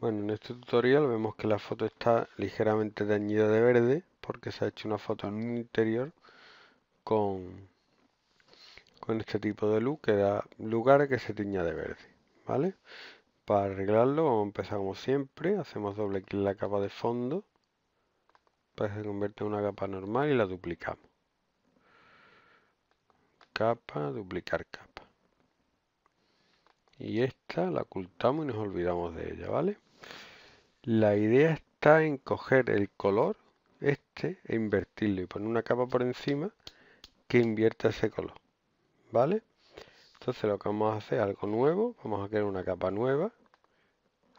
Bueno, en este tutorial vemos que la foto está ligeramente teñida de verde porque se ha hecho una foto en un interior con, con este tipo de luz que da lugar a que se tiña de verde. ¿vale? Para arreglarlo vamos a empezar como siempre, hacemos doble clic en la capa de fondo para que se convierta en una capa normal y la duplicamos. Capa, duplicar capa y esta la ocultamos y nos olvidamos de ella, ¿vale? La idea está en coger el color, este, e invertirlo y poner una capa por encima que invierta ese color, ¿vale? Entonces lo que vamos a hacer es algo nuevo, vamos a crear una capa nueva.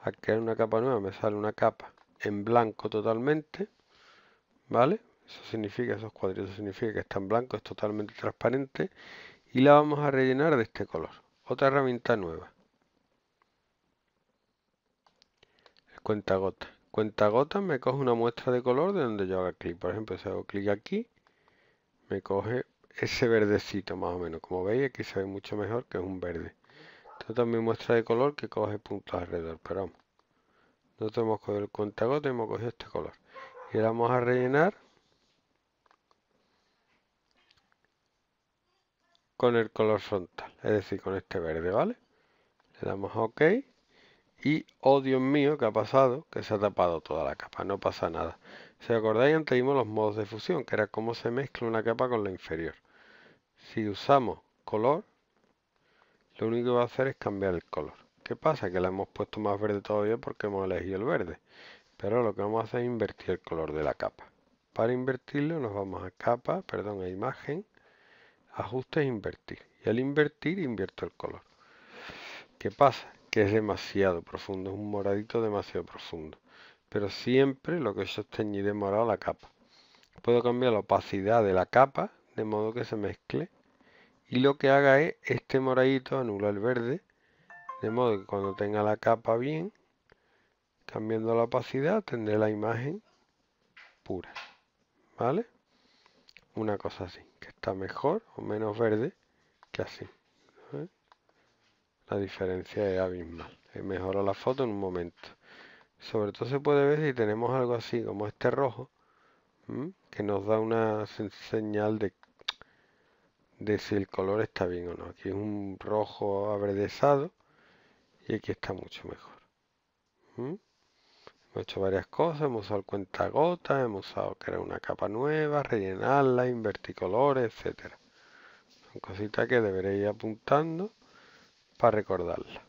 a crear una capa nueva me sale una capa en blanco totalmente, ¿vale? Eso significa, esos cuadritos significa que está en blanco, es totalmente transparente y la vamos a rellenar de este color. Otra herramienta nueva. cuenta gota cuenta gota me coge una muestra de color de donde yo haga clic. Por ejemplo, si hago clic aquí, me coge ese verdecito más o menos. Como veis, aquí se ve mucho mejor que es un verde. Esto también muestra de color que coge puntos alrededor. Pero vamos, nosotros hemos cogido el gota y hemos cogido este color. Y ahora vamos a rellenar con el color frontal, es decir, con este verde, ¿vale? Le damos a OK. Y, oh Dios mío, ¿qué ha pasado? Que se ha tapado toda la capa, no pasa nada. se acordáis, antes vimos los modos de fusión, que era cómo se mezcla una capa con la inferior. Si usamos color, lo único que va a hacer es cambiar el color. ¿Qué pasa? Que la hemos puesto más verde todavía porque hemos elegido el verde. Pero lo que vamos a hacer es invertir el color de la capa. Para invertirlo nos vamos a capa, perdón, a imagen, ajustes, e invertir. Y al invertir, invierto el color. ¿Qué pasa? que es demasiado profundo, es un moradito demasiado profundo. Pero siempre lo que yo teñiré de morado la capa. Puedo cambiar la opacidad de la capa de modo que se mezcle. Y lo que haga es este moradito anula el verde. De modo que cuando tenga la capa bien, cambiando la opacidad, tendré la imagen pura. ¿Vale? Una cosa así, que está mejor o menos verde que así. ¿eh? La diferencia es abismal. Eh, mejoró la foto en un momento. Sobre todo se puede ver si tenemos algo así como este rojo, que nos da una señal de, de si el color está bien o no. Aquí es un rojo abredesado y aquí está mucho mejor. Hemos hecho varias cosas, hemos usado el gota, hemos usado crear una capa nueva, rellenarla, invertir colores, etcétera. Son cositas que deberéis ir apuntando para recordarla.